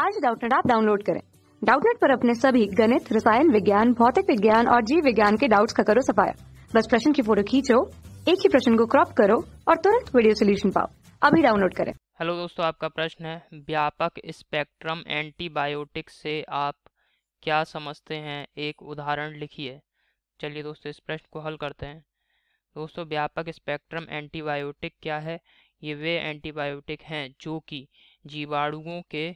आज डाउटनेट आप डाउनलोड करें डाउटनेट पर अपने सभी गणित रसायन विज्ञान भौतिक विज्ञान और जीव विज्ञान के डाउट्स का करो सफाया बस प्रश्न की फोटो खींचो एक ही प्रश्न को क्रॉप करो और तुरंत वीडियो सोल्यूशन पाओ अभी डाउनलोड करें हेलो दोस्तों आपका प्रश्न है व्यापक स्पेक्ट्रम एंटीबायोटिक से आप क्या समझते हैं एक उदाहरण लिखिए चलिए दोस्तों इस प्रश्न को हल करते हैं दोस्तों व्यापक स्पेक्ट्रम एंटीबायोटिक क्या है ये वे एंटीबायोटिक हैं जो कि जीवाणुओं के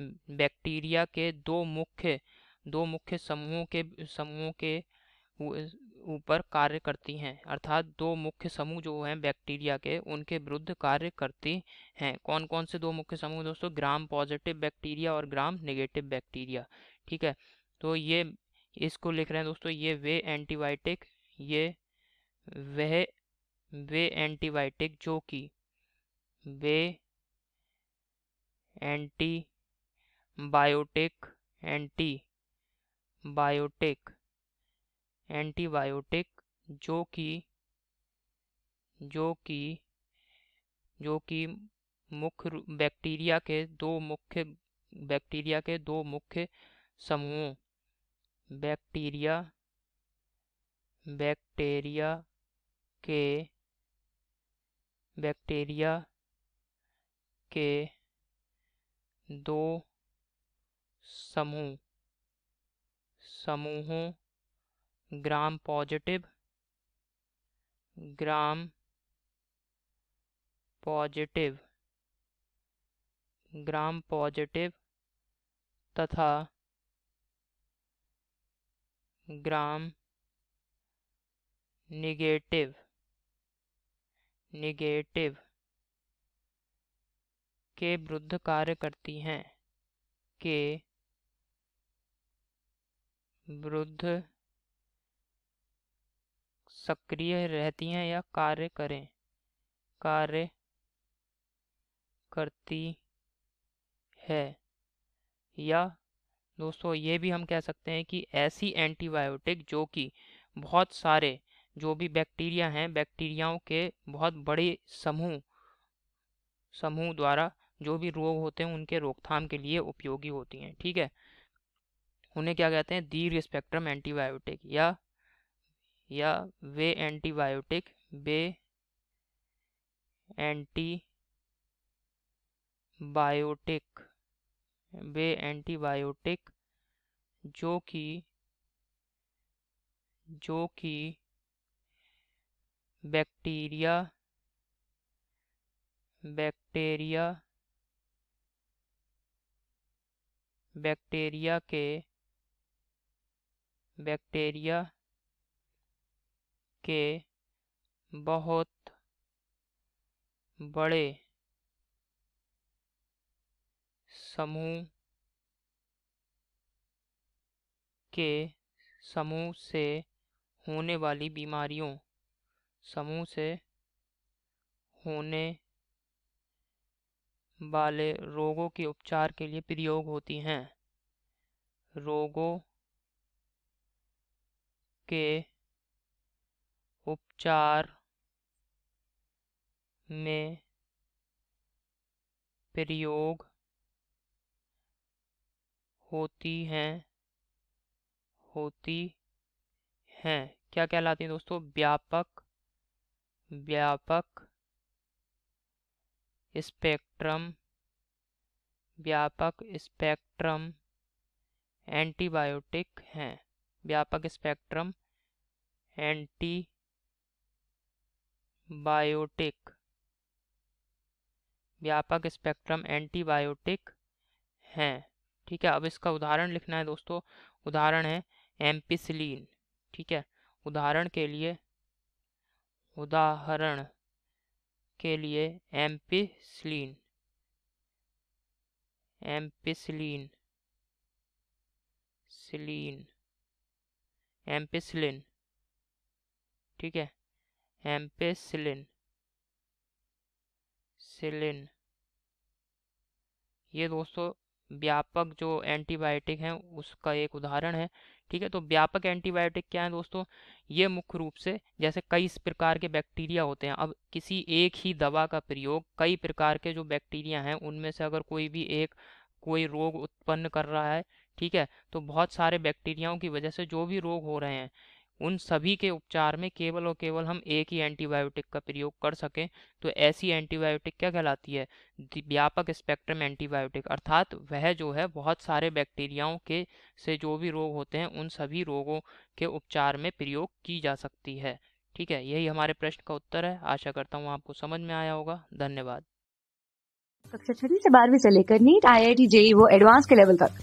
बैक्टीरिया के दो मुख्य दो मुख्य समूहों के समूहों के ऊपर कार्य करती हैं अर्थात दो मुख्य समूह जो हैं बैक्टीरिया के उनके विरुद्ध कार्य करती हैं कौन कौन से दो मुख्य समूह दोस्तों ग्राम पॉजिटिव बैक्टीरिया और ग्राम नेगेटिव बैक्टीरिया ठीक है तो ये इसको लिख रहे हैं दोस्तों ये वे एंटीबायोटिक ये वह वे एंटीबायोटिक जो कि वे antibiotic antibiotic antibiotic जो कि जो कि जो कि मुख्य बैक्टीरिया के दो मुख्य बैक्टीरिया के दो मुख्य समूहों बैक्टीरिया बैक्टीरिया के बैक्टीरिया के दो समूह समूहों gram positive gram positive gram positive तथा ग्राम निगेटिव निगेटिव के विरुद्ध कार्य करती हैं के विरुद्ध सक्रिय रहती हैं या कार्य करें कार्य करती है या दोस्तों ये भी हम कह सकते हैं कि ऐसी एंटीबायोटिक जो कि बहुत सारे जो भी बैक्टीरिया हैं बैक्टीरियाओं के बहुत बड़े समूह समूह द्वारा जो भी रोग होते हैं उनके रोकथाम के लिए उपयोगी होती हैं ठीक है उन्हें क्या कहते हैं दीर्घ स्पेक्ट्रम एंटीबायोटिक या या वे एंटीबायोटिक बे एंटी बायोटिक वे एंटीबायोटिक जो कि जो कि बैक्टीरिया बैक्टीरिया बैक्टीरिया के बैक्टीरिया के बहुत बड़े समूह के समूह से होने वाली बीमारियों समूह से होने वाले रोगों के उपचार के लिए प्रयोग होती हैं रोगों के उपचार में प्रयोग होती हैं होती हैं क्या कहलाती हैं दोस्तों व्यापक व्यापक स्पेक्ट्रम व्यापक स्पेक्ट्रम एंटीबायोटिक हैं व्यापक स्पेक्ट्रम एंटी बायोटिक व्यापक स्पेक्ट्रम एंटीबायोटिक हैं ठीक है अब इसका उदाहरण लिखना है दोस्तों उदाहरण है एम्पिसलिन ठीक है उदाहरण के लिए उदाहरण के लिए एम्पिसलिन एम्पिसलिन सिलीन एम्पेसिलिन ठीक है एम्पेसिलिन सिलिन ये दोस्तों व्यापक जो एंटीबायोटिक हैं उसका एक उदाहरण है ठीक है तो व्यापक एंटीबायोटिक क्या है दोस्तों ये मुख्य रूप से जैसे कई प्रकार के बैक्टीरिया होते हैं अब किसी एक ही दवा का प्रयोग कई प्रकार के जो बैक्टीरिया हैं उनमें से अगर कोई भी एक कोई रोग उत्पन्न कर रहा है ठीक है तो बहुत सारे बैक्टीरियाओं की वजह से जो भी रोग हो रहे हैं उन सभी के उपचार में केवल और केवल हम एक ही एंटीबायोटिक का प्रयोग कर सकें तो ऐसी एंटीबायोटिक क्या कहलाती है व्यापक स्पेक्ट्रम एंटीबायोटिक अर्थात वह जो है बहुत सारे बैक्टीरियाओं के से जो भी रोग होते हैं उन सभी रोगों के उपचार में प्रयोग की जा सकती है ठीक है यही हमारे प्रश्न का उत्तर है आशा करता हूँ आपको समझ में आया होगा धन्यवाद कक्षा छठी से बारहवीं से लेकर NEET I I T JEE वो एडवांस के लेवल तक